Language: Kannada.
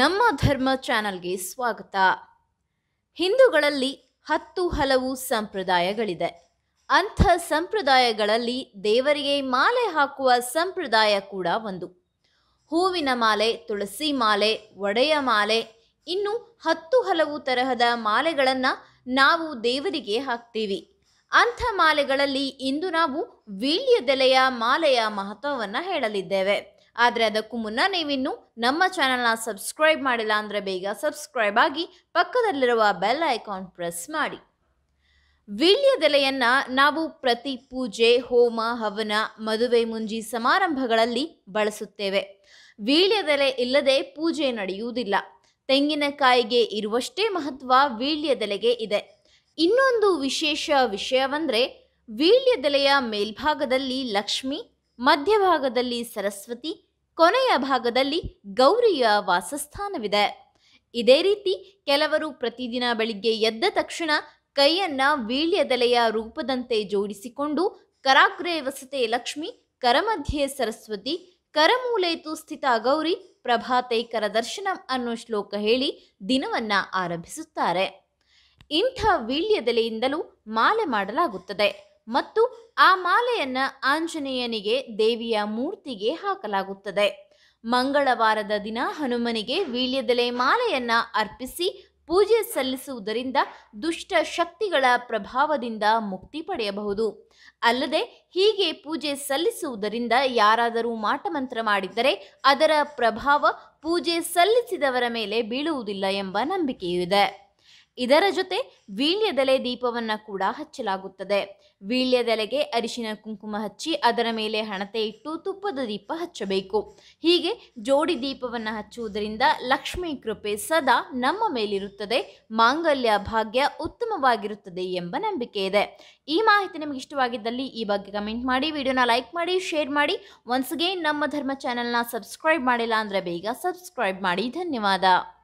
ನಮ್ಮ ಧರ್ಮ ಚಾನಲ್ಗೆ ಸ್ವಾಗತ ಹಿಂದೂಗಳಲ್ಲಿ ಹತ್ತು ಹಲವು ಸಂಪ್ರದಾಯಗಳಿದೆ ಅಂಥ ಸಂಪ್ರದಾಯಗಳಲ್ಲಿ ದೇವರಿಗೆ ಮಾಲೆ ಹಾಕುವ ಸಂಪ್ರದಾಯ ಕೂಡ ಒಂದು ಹೂವಿನ ಮಾಲೆ ತುಳಸಿ ಮಾಲೆ ಒಡೆಯ ಮಾಲೆ ಇನ್ನು ಹತ್ತು ಹಲವು ತರಹದ ಮಾಲೆಗಳನ್ನು ನಾವು ದೇವರಿಗೆ ಹಾಕ್ತೀವಿ ಅಂಥ ಮಾಲೆಗಳಲ್ಲಿ ಇಂದು ನಾವು ವೀಳ್ಯದೆಲೆಯ ಮಾಲೆಯ ಮಹತ್ವವನ್ನು ಹೇಳಲಿದ್ದೇವೆ ಆದರೆ ಅದಕ್ಕೂ ಮುನ್ನ ನೀವಿನ್ನು ನಮ್ಮ ಚಾನಲ್ನ ಸಬ್ಸ್ಕ್ರೈಬ್ ಮಾಡಿಲ್ಲ ಅಂದರೆ ಬೇಗ ಸಬ್ಸ್ಕ್ರೈಬ್ ಆಗಿ ಪಕ್ಕದಲ್ಲಿರುವ ಬೆಲ್ ಐಕಾನ್ ಪ್ರೆಸ್ ಮಾಡಿ ವೀಳ್ಯದೆಲೆಯನ್ನು ನಾವು ಪ್ರತಿ ಪೂಜೆ ಹೋಮ ಹವನ ಮದುವೆ ಮುಂಜಿ ಸಮಾರಂಭಗಳಲ್ಲಿ ಬಳಸುತ್ತೇವೆ ವೀಳ್ಯದೆಲೆ ಇಲ್ಲದೆ ಪೂಜೆ ನಡೆಯುವುದಿಲ್ಲ ತೆಂಗಿನಕಾಯಿಗೆ ಇರುವಷ್ಟೇ ಮಹತ್ವ ವೀಳ್ಯದೆಲೆಗೆ ಇದೆ ಇನ್ನೊಂದು ವಿಶೇಷ ವಿಷಯವೆಂದರೆ ವೀಳ್ಯದೆಲೆಯ ಮೇಲ್ಭಾಗದಲ್ಲಿ ಲಕ್ಷ್ಮಿ ಮಧ್ಯಭಾಗದಲ್ಲಿ ಸರಸ್ವತಿ ಕೊನೆಯ ಭಾಗದಲ್ಲಿ ಗೌರಿಯ ವಾಸಸ್ಥಾನವಿದೆ ಇದೇ ರೀತಿ ಕೆಲವರು ಪ್ರತಿದಿನ ಬೆಳಿಗ್ಗೆ ಎದ್ದ ತಕ್ಷಣ ಕೈಯನ್ನ ವೀಳ್ಯದೆಲೆಯ ರೂಪದಂತೆ ಜೋಡಿಸಿಕೊಂಡು ಕರಾಗ್ರೆ ವಸತೆ ಲಕ್ಷ್ಮಿ ಕರಮಧ್ಯೆ ಸರಸ್ವತಿ ಕರಮೂಲೇತು ಸ್ಥಿತ ಗೌರಿ ಪ್ರಭಾತೆ ಕರದರ್ಶನಂ ಅನ್ನೋ ಶ್ಲೋಕ ಹೇಳಿ ದಿನವನ್ನ ಆರಂಭಿಸುತ್ತಾರೆ ಇಂಥ ವೀಳ್ಯದೆಲೆಯಿಂದಲೂ ಮಾಲೆ ಮಾಡಲಾಗುತ್ತದೆ ಮತ್ತು ಆ ಮಾಲೆಯನ್ನು ಆಂಜನೇಯನಿಗೆ ದೇವಿಯ ಮೂರ್ತಿಗೆ ಹಾಕಲಾಗುತ್ತದೆ ಮಂಗಳವಾರದ ದಿನ ಹನುಮನಿಗೆ ವೀಳ್ಯದೆಲೆ ಮಾಲೆಯನ್ನ ಅರ್ಪಿಸಿ ಪೂಜೆ ಸಲ್ಲಿಸುವುದರಿಂದ ದುಷ್ಟ ಶಕ್ತಿಗಳ ಪ್ರಭಾವದಿಂದ ಮುಕ್ತಿ ಪಡೆಯಬಹುದು ಅಲ್ಲದೆ ಹೀಗೆ ಪೂಜೆ ಸಲ್ಲಿಸುವುದರಿಂದ ಯಾರಾದರೂ ಮಾಟಮಂತ್ರ ಮಾಡಿದ್ದರೆ ಅದರ ಪ್ರಭಾವ ಪೂಜೆ ಸಲ್ಲಿಸಿದವರ ಮೇಲೆ ಬೀಳುವುದಿಲ್ಲ ಎಂಬ ನಂಬಿಕೆಯೂ ಇದೆ ಇದರ ಜೊತೆ ವೀಳ್ಯದೆಲೆ ದೀಪವನ್ನು ಕೂಡ ಹಚ್ಚಲಾಗುತ್ತದೆ ವೀಳ್ಯದೆಲೆಗೆ ಅರಿಶಿನ ಕುಂಕುಮ ಹಚ್ಚಿ ಅದರ ಮೇಲೆ ಹಣತೆ ಇಟ್ಟು ತುಪ್ಪದ ದೀಪ ಹಚ್ಚಬೇಕು ಹೀಗೆ ಜೋಡಿ ದೀಪವನ್ನು ಹಚ್ಚುವುದರಿಂದ ಲಕ್ಷ್ಮೀ ಕೃಪೆ ಸದಾ ನಮ್ಮ ಮೇಲಿರುತ್ತದೆ ಮಾಂಗಲ್ಯ ಭಾಗ್ಯ ಉತ್ತಮವಾಗಿರುತ್ತದೆ ಎಂಬ ನಂಬಿಕೆ ಇದೆ ಈ ಮಾಹಿತಿ ನಿಮಗೆ ಇಷ್ಟವಾಗಿದ್ದಲ್ಲಿ ಈ ಬಗ್ಗೆ ಕಮೆಂಟ್ ಮಾಡಿ ವಿಡಿಯೋನ ಲೈಕ್ ಮಾಡಿ ಶೇರ್ ಮಾಡಿ ಒನ್ಸ್ ನಮ್ಮ ಧರ್ಮ ಚಾನೆಲ್ನ ಸಬ್ಸ್ಕ್ರೈಬ್ ಮಾಡಿಲ್ಲ ಅಂದರೆ ಬೇಗ ಸಬ್ಸ್ಕ್ರೈಬ್ ಮಾಡಿ ಧನ್ಯವಾದ